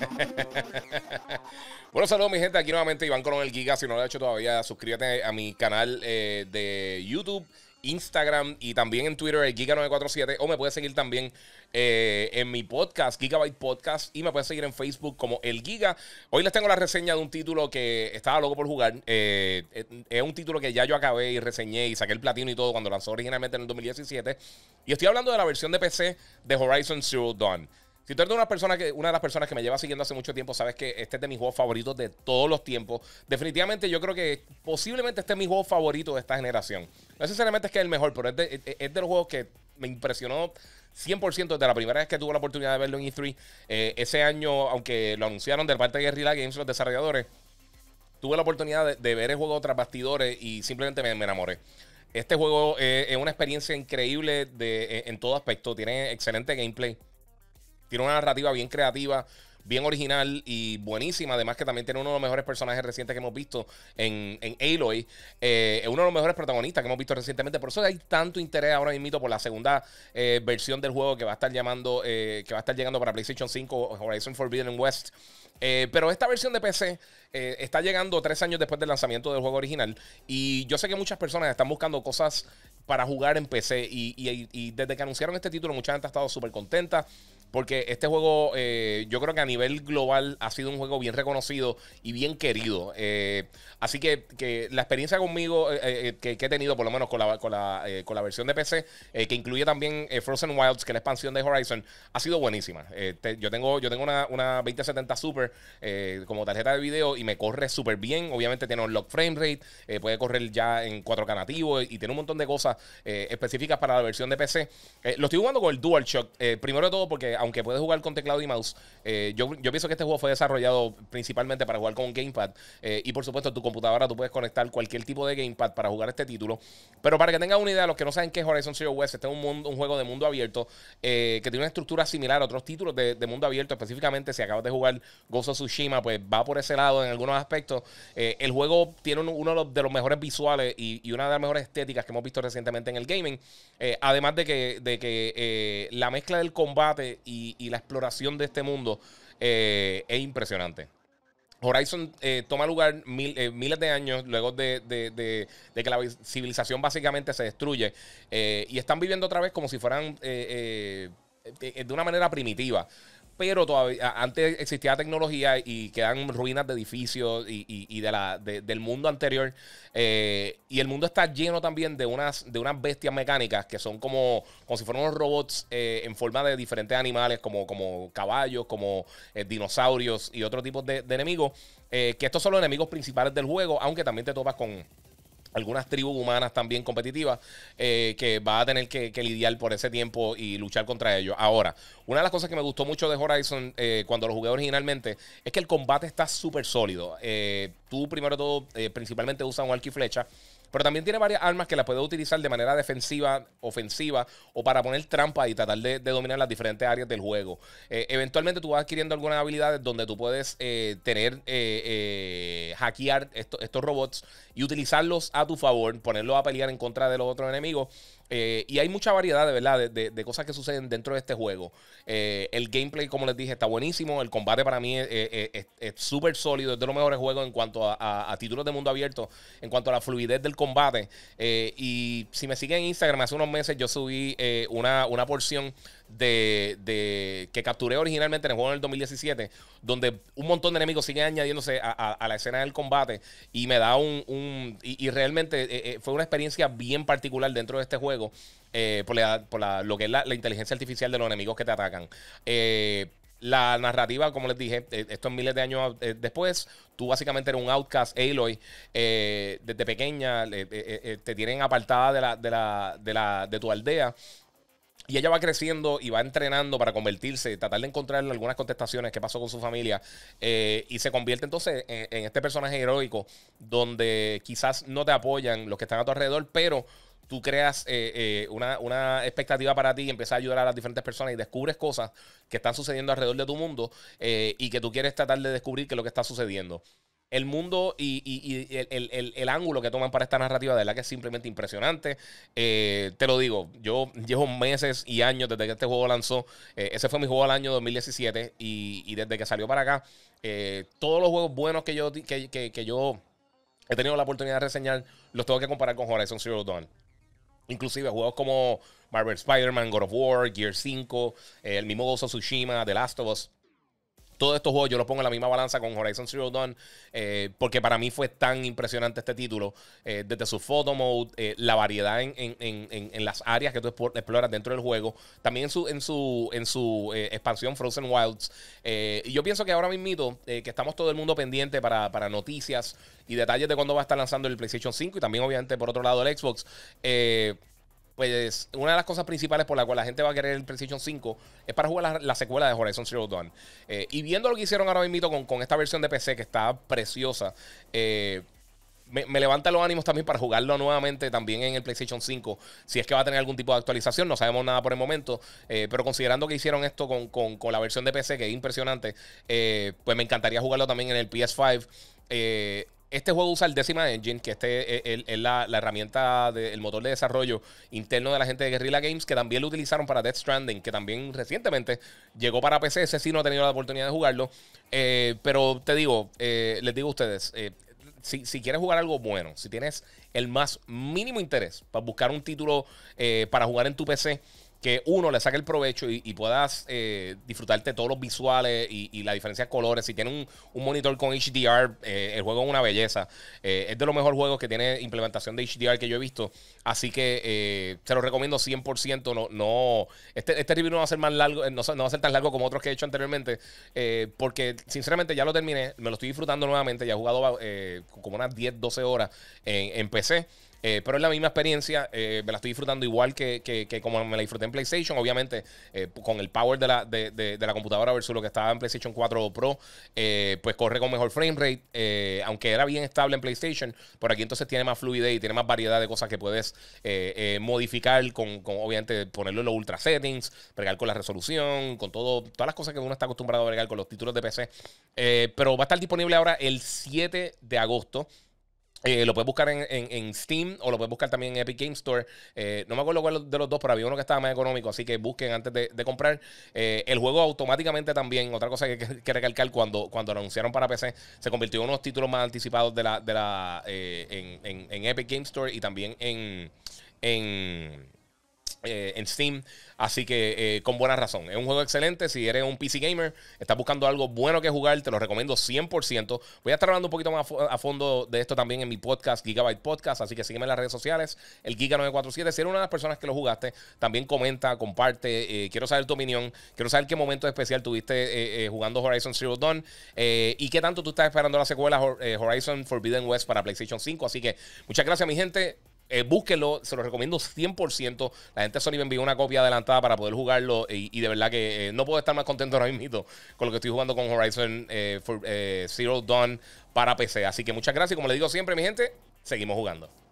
bueno, saludos mi gente. Aquí nuevamente Iván Colón el Giga. Si no lo has hecho todavía, suscríbete a mi canal eh, de YouTube. Instagram y también en Twitter, el Giga947. O me puedes seguir también eh, en mi podcast, Gigabyte Podcast. Y me puedes seguir en Facebook como El Giga. Hoy les tengo la reseña de un título que estaba loco por jugar. Eh, es un título que ya yo acabé y reseñé y saqué el platino y todo cuando lanzó originalmente en el 2017. Y estoy hablando de la versión de PC de Horizon Zero Dawn. Si tú eres una, persona que, una de las personas que me lleva siguiendo hace mucho tiempo, sabes que este es de mis juegos favoritos de todos los tiempos. Definitivamente yo creo que posiblemente este es mi juego favorito de esta generación. No necesariamente es que es el mejor, pero es de, los juegos que me impresionó 100% desde la primera vez que tuve la oportunidad de verlo en E3. Eh, ese año, aunque lo anunciaron de parte de Guerrilla Games, los desarrolladores, tuve la oportunidad de, ver el juego tras bastidores y simplemente me, enamoré. Este juego eh, es una experiencia increíble de, eh, en todo aspecto. Tiene excelente gameplay tiene una narrativa bien creativa, bien original y buenísima. Además, que también tiene uno de los mejores personajes recientes que hemos visto en, en Aloy. Eh, uno de los mejores protagonistas que hemos visto recientemente. Por eso hay tanto interés ahora mismo por la segunda eh, versión del juego que va a estar llamando, eh, que va a estar llegando para PlayStation 5, Horizon Forbidden West. Eh, pero esta versión de PC está llegando tres años después del lanzamiento del juego original. Y yo sé que muchas personas están buscando cosas para jugar en PC. Y, y desde que anunciaron este título, mucha gente ha estado súper contenta. Porque este juego, eh, yo creo que a nivel global ha sido un juego bien reconocido y bien querido. Eh, así que, la experiencia conmigo eh, que, he tenido, por lo menos con la, con la, versión de PC, que incluye también Frozen Wilds, que es la expansión de Horizon, ha sido buenísima. yo tengo, yo tengo una, una 2070 Super como tarjeta de video y me corre súper bien. Obviamente tiene un lock frame rate, puede correr ya en 4K nativo y, tiene un montón de cosas específicas para la versión de PC. lo estoy jugando con el DualShock, primero de todo porque aunque puedes jugar con teclado y mouse, eh, yo, pienso que este juego fue desarrollado principalmente para jugar con un gamepad. Eh, y por supuesto, tu computadora tú puedes conectar cualquier tipo de gamepad para jugar este título. Pero para que tengan una idea, los que no saben qué es Horizon Zero West, este es un, mundo, un juego de mundo abierto eh, que tiene una estructura similar a otros títulos de, mundo abierto. Específicamente, si acabas de jugar Ghost of Tsushima, pues va por ese lado en algunos aspectos. el juego tiene uno, de los mejores visuales y, una de las mejores estéticas que hemos visto recientemente en el gaming. además de que, de que la mezcla del combate y, la exploración de este mundo eh, es impresionante. Horizon eh, toma lugar eh, miles de años luego de, de, que la civilización básicamente se destruye y están viviendo otra vez como si fueran de una manera primitiva pero todavía antes existía tecnología y quedan ruinas de edificios y, de la, del mundo anterior. Eh, y el mundo está lleno también de unas, de unas bestias mecánicas que son como, como si fueran unos robots eh, en forma de diferentes animales, como, como caballos, como eh, dinosaurios y otro tipo de, de enemigos. que estos son los enemigos principales del juego, aunque también te topas con algunas tribus humanas también competitivas eh, que va a tener que, lidiar por ese tiempo y luchar contra ellos. Ahora, una de las cosas que me gustó mucho de Horizon eh, cuando lo jugué originalmente es que el combate está súper sólido. Eh, tú primero todo principalmente usas un arco y flecha pero también tiene varias armas que las puede utilizar de manera defensiva, ofensiva o para poner trampa y tratar de, dominar las diferentes áreas del juego. Eh, eventualmente tú vas adquiriendo algunas habilidades donde tú puedes eh, tener, eh, hackear estos robots y utilizarlos a tu favor, ponerlos a pelear en contra de los otros enemigos. Eh, y hay mucha variedad de verdad de, de, cosas que suceden dentro de este juego. Eh, el gameplay, como les dije, está buenísimo. El combate para mí es súper sólido. Es de los mejores juegos en cuanto a, títulos de mundo abierto, en cuanto a la fluidez del combate. Eh, y si me siguen en Instagram, hace unos meses yo subí una, una porción de, que capturé originalmente en el juego en el 2017, donde un montón de enemigos siguen añadiéndose a, la escena del combate y me da un... y, realmente eh, eh, fue una experiencia bien particular dentro de este juego eh, por, la, por lo que es la, inteligencia artificial de los enemigos que te atacan. la narrativa, como les dije, esto es miles de años después, tú básicamente eres un outcast, Aloy, desde pequeña, te tienen apartada de, de tu aldea y ella va creciendo y va entrenando para convertirse, tratar de encontrar algunas contestaciones qué pasó con su familia. Eh, y se convierte entonces en, este personaje heroico donde quizás no te apoyan los que están a tu alrededor, pero tú creas eh, eh, una, una, expectativa para ti y empiezas a ayudar a las diferentes personas y descubres cosas que están sucediendo alrededor de tu mundo y que tú quieres tratar de descubrir qué es lo que está sucediendo el mundo y, el, ángulo que toman para esta narrativa, de verdad que es simplemente impresionante. Eh, te lo digo, yo llevo meses y años desde que este juego lanzó. Eh, ese fue mi juego al año 2017 y, desde que salió para acá, eh, todos los juegos buenos que yo, yo he tenido la oportunidad de reseñar, los tengo que comparar con Horizon Zero Dawn. Inclusive juegos como Marvel Spider-Man, God of War, Gear 5, el mismo Ghost Tsushima, The Last of Us todos estos juegos yo los pongo en la misma balanza con Horizon Zero Dawn, eh, porque para mí fue tan impresionante este título, eh, desde su photo mode, eh, la variedad en, las áreas que tú exploras dentro del juego, también en su, en su, en su expansión Frozen Wilds. y yo pienso que ahora mismo que estamos todo el mundo pendiente para, noticias y detalles de cuándo va a estar lanzando el PlayStation 5 y también obviamente por otro lado el Xbox pues una de las cosas principales por la cual la gente va a querer el PlayStation 5 es para jugar la, secuela de Horizon Zero Dawn. Eh, y viendo lo que hicieron ahora mismo con, con esta versión de PC que está preciosa, eh, me, levanta los ánimos también para jugarlo nuevamente también en el PlayStation 5. Si es que va a tener algún tipo de actualización, no sabemos nada por el momento. Eh, pero considerando que hicieron esto con, la versión de PC, que es impresionante, pues me encantaría jugarlo también en el PS5. Eh, este juego usa el Decima Engine, que este, eh, es, la, herramienta del motor de desarrollo interno de la gente de Guerrilla Games, que también lo utilizaron para Death Stranding, que también recientemente llegó para PC. Ese sí no ha tenido la oportunidad de jugarlo. Eh, pero te digo, eh, les digo a ustedes, si, quieres jugar algo bueno, si tienes el más mínimo interés para buscar un título para jugar en tu PC, que uno le saque el provecho y, puedas eh, disfrutarte de todos los visuales y, la diferencia de colores. Si tiene un, monitor con HDR, eh, el juego es una belleza. Eh, es de los mejores juegos que tiene implementación de HDR que yo he visto. Así que se lo recomiendo 100%. No, no, este, este review no va a ser más largo, no, va a ser tan largo como otros que he hecho anteriormente. porque sinceramente ya lo terminé, me lo estoy disfrutando nuevamente. Ya he jugado como unas 10, 12 horas en, en PC. Eh, pero es la misma experiencia, eh, me la estoy disfrutando igual que, como me la disfruté en PlayStation, obviamente eh, con el power de la, de, la computadora versus lo que estaba en PlayStation 4 Pro, pues corre con mejor frame rate, aunque era bien estable en PlayStation, por aquí entonces tiene más fluidez y tiene más variedad de cosas que puedes modificar con, obviamente, ponerlo en los ultra settings, bregar con la resolución, con todo, todas las cosas que uno está acostumbrado a bregar con los títulos de PC. pero va a estar disponible ahora el 7 de agosto. Eh, lo puedes buscar en, Steam o lo puedes buscar también en Epic Game Store. Eh, no me acuerdo cuál de los dos, pero había uno que estaba más económico, así que busquen antes de, comprar. Eh, el juego automáticamente también, otra cosa que, hay recalcar, cuando, cuando lo anunciaron para PC, se convirtió en uno de los títulos más anticipados de la, de la, en, en, Epic Game Store y también en eh, en Steam. Así que eh, con buena razón. Es un juego excelente. Si eres un PC gamer, estás buscando algo bueno que jugar, te lo recomiendo 100%. Voy a estar hablando un poquito más a, fondo de esto también en mi podcast, Gigabyte Podcast. Así que sígueme en las redes sociales, el Giga947. Si eres una de las personas que lo jugaste, también comenta, comparte. Eh, quiero saber tu opinión. Quiero saber qué momento especial tuviste jugando Horizon Zero Dawn y qué tanto tú estás esperando la secuela Horizon Forbidden West para PlayStation 5. Así que muchas gracias, mi gente eh, búsquenlo, se lo recomiendo 100%. La gente de Sony me envió una copia adelantada para poder jugarlo y, de verdad que eh, no puedo estar más contento ahora mismo con lo que estoy jugando con Horizon eh, eh, Zero Dawn para PC. Así que muchas gracias. y Como les digo siempre, mi gente, seguimos jugando.